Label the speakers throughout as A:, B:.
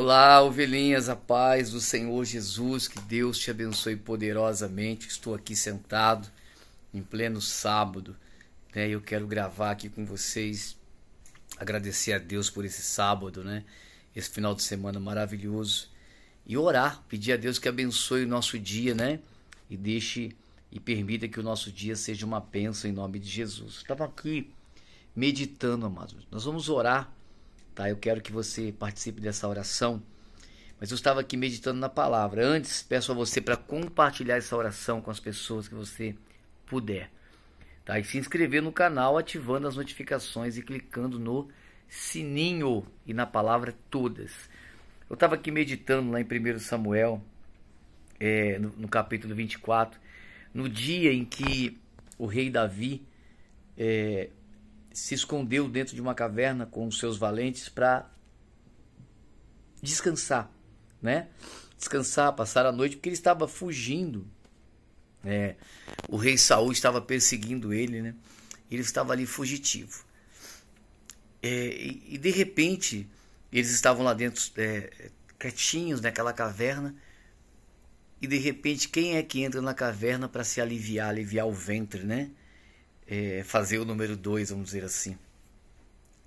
A: Olá, ovelhinhas, a paz do Senhor Jesus, que Deus te abençoe poderosamente. Estou aqui sentado em pleno sábado, né? Eu quero gravar aqui com vocês, agradecer a Deus por esse sábado, né? Esse final de semana maravilhoso e orar, pedir a Deus que abençoe o nosso dia, né? E deixe e permita que o nosso dia seja uma bênção em nome de Jesus. Estava aqui meditando, amados. Nós vamos orar Tá? Eu quero que você participe dessa oração. Mas eu estava aqui meditando na palavra. Antes, peço a você para compartilhar essa oração com as pessoas que você puder. Tá? E se inscrever no canal ativando as notificações e clicando no sininho e na palavra todas. Eu estava aqui meditando lá em 1 Samuel, é, no, no capítulo 24, no dia em que o rei Davi é, se escondeu dentro de uma caverna com os seus valentes para descansar, né? Descansar, passar a noite, porque ele estava fugindo. É, o rei Saul estava perseguindo ele, né? Ele estava ali fugitivo. É, e, e, de repente eles estavam lá dentro é, quietinhos naquela caverna. E de repente quem é que entra na caverna para se aliviar, aliviar o ventre, né? é, fazer o número dois, vamos dizer assim.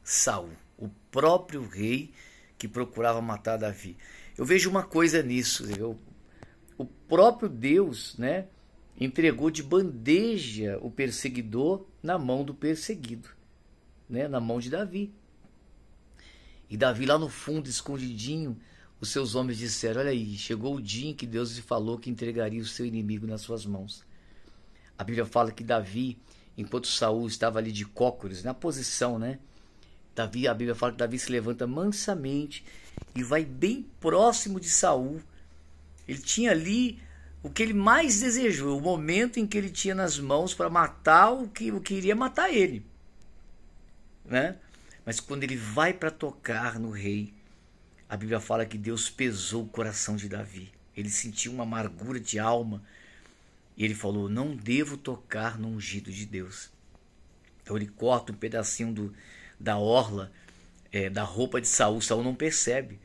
A: Saul, o próprio rei que procurava matar Davi. Eu vejo uma coisa nisso, eu, o próprio Deus, né, entregou de bandeja o perseguidor na mão do perseguido, né, na mão de Davi. E Davi lá no fundo, escondidinho, os seus homens disseram: Olha aí, chegou o dia em que Deus lhe falou que entregaria o seu inimigo nas suas mãos. A Bíblia fala que Davi enquanto Saul estava ali de cócoras, na posição, né? Davi, a Bíblia fala que Davi se levanta mansamente e vai bem próximo de Saul. Ele tinha ali o que ele mais desejou, o momento em que ele tinha nas mãos para matar o que, o que iria matar ele. Né? Mas quando ele vai para tocar no rei, a Bíblia fala que Deus pesou o coração de Davi. Ele sentiu uma amargura de alma e ele falou: Não devo tocar no ungido de Deus. Então ele corta um pedacinho do, da orla, é, da roupa de Saul. Saul não percebe.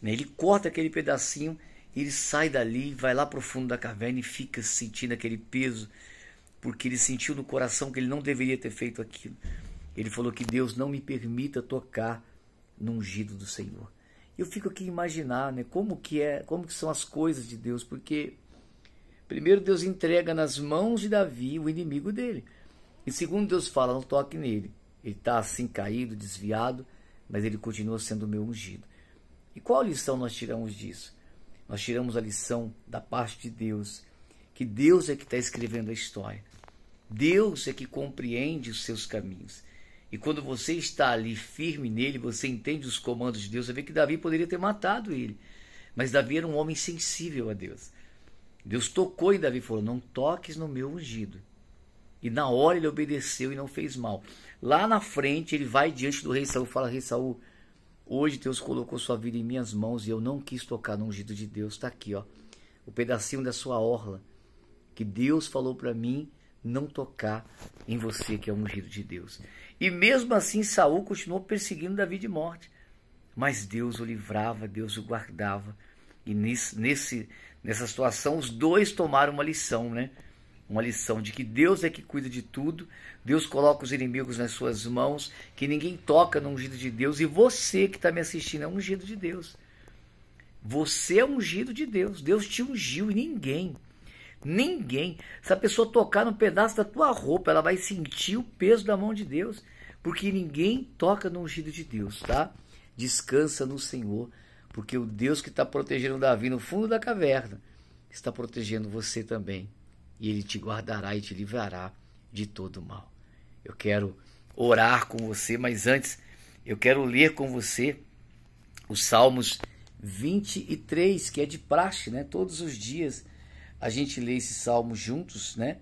A: Né? Ele corta aquele pedacinho, ele sai dali, vai lá para o fundo da caverna e fica sentindo aquele peso, porque ele sentiu no coração que ele não deveria ter feito aquilo. Ele falou que Deus não me permita tocar no ungido do Senhor. Eu fico aqui imaginar, né, como que é, como que são as coisas de Deus, porque Primeiro, Deus entrega nas mãos de Davi o inimigo dele. E segundo, Deus fala: não toque nele. Ele está assim caído, desviado, mas ele continua sendo meu ungido. E qual lição nós tiramos disso? Nós tiramos a lição da parte de Deus, que Deus é que está escrevendo a história. Deus é que compreende os seus caminhos. E quando você está ali firme nele, você entende os comandos de Deus. Você vê que Davi poderia ter matado ele. Mas Davi era um homem sensível a Deus. Deus tocou em Davi e falou: Não toques no meu ungido. E na hora ele obedeceu e não fez mal. Lá na frente ele vai diante do rei Saul e fala: Rei Saul, hoje Deus colocou sua vida em minhas mãos e eu não quis tocar no ungido de Deus. Está aqui, ó, o pedacinho da sua orla que Deus falou para mim não tocar em você que é o ungido de Deus. E mesmo assim Saul continuou perseguindo Davi de morte, mas Deus o livrava, Deus o guardava e nesse, nessa situação, os dois tomaram uma lição, né? Uma lição de que Deus é que cuida de tudo, Deus coloca os inimigos nas suas mãos, que ninguém toca no ungido de Deus, e você que está me assistindo é ungido de Deus. Você é ungido de Deus, Deus te ungiu e ninguém. Ninguém. Se a pessoa tocar num pedaço da tua roupa, ela vai sentir o peso da mão de Deus, porque ninguém toca no ungido de Deus, tá? Descansa no Senhor. Porque o Deus que está protegendo Davi no fundo da caverna está protegendo você também. E ele te guardará e te livrará de todo mal. Eu quero orar com você, mas antes eu quero ler com você os Salmos 23, que é de praxe, né? Todos os dias a gente lê esses Salmos juntos, né?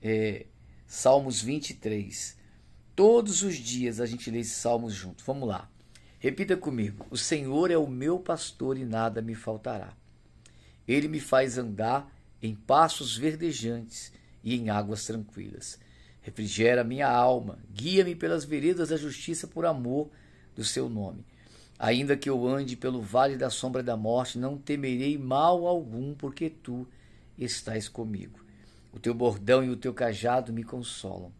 A: É, Salmos 23. Todos os dias a gente lê esses Salmos juntos. Vamos lá. Repita comigo: O Senhor é o meu pastor e nada me faltará. Ele me faz andar em passos verdejantes e em águas tranquilas. Refrigera minha alma, guia-me pelas veredas da justiça por amor do seu nome. Ainda que eu ande pelo vale da sombra da morte, não temerei mal algum, porque tu estás comigo. O teu bordão e o teu cajado me consolam.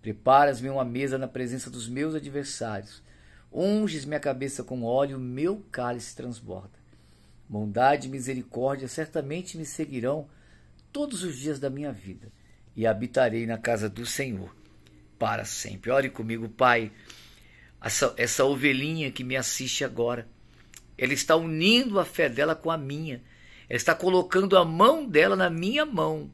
A: Preparas-me uma mesa na presença dos meus adversários Unges minha cabeça com óleo, meu cálice transborda. Bondade e misericórdia certamente me seguirão todos os dias da minha vida e habitarei na casa do Senhor para sempre. Ore comigo, Pai, essa, essa ovelhinha que me assiste agora. Ela está unindo a fé dela com a minha. Ela está colocando a mão dela na minha mão.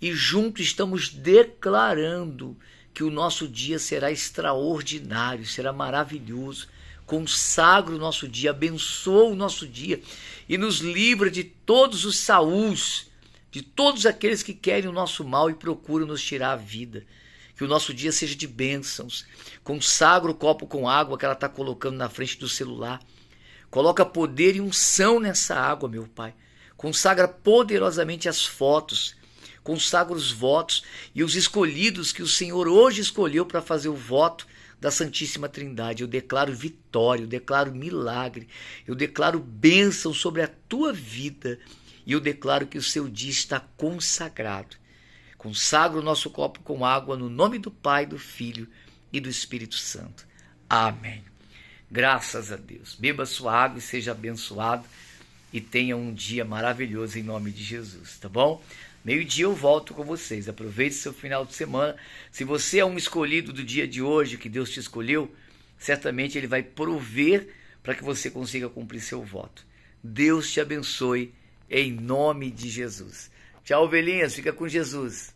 A: E juntos estamos declarando que o nosso dia será extraordinário, será maravilhoso. Consagra o nosso dia, abençoa o nosso dia e nos livra de todos os saúls, de todos aqueles que querem o nosso mal e procuram nos tirar a vida. Que o nosso dia seja de bênçãos. Consagra o copo com água que ela está colocando na frente do celular. Coloca poder e unção nessa água, meu Pai. Consagra poderosamente as fotos consagra os votos e os escolhidos que o Senhor hoje escolheu para fazer o voto da Santíssima Trindade. Eu declaro vitória, eu declaro milagre, eu declaro bênção sobre a tua vida e eu declaro que o seu dia está consagrado. Consagro o nosso copo com água no nome do Pai, do Filho e do Espírito Santo. Amém. Graças a Deus. Beba sua água e seja abençoado e tenha um dia maravilhoso em nome de Jesus, tá bom? Meio-dia eu volto com vocês. Aproveite seu final de semana. Se você é um escolhido do dia de hoje, que Deus te escolheu, certamente Ele vai prover para que você consiga cumprir seu voto. Deus te abençoe em nome de Jesus. Tchau, ovelhinhas. Fica com Jesus.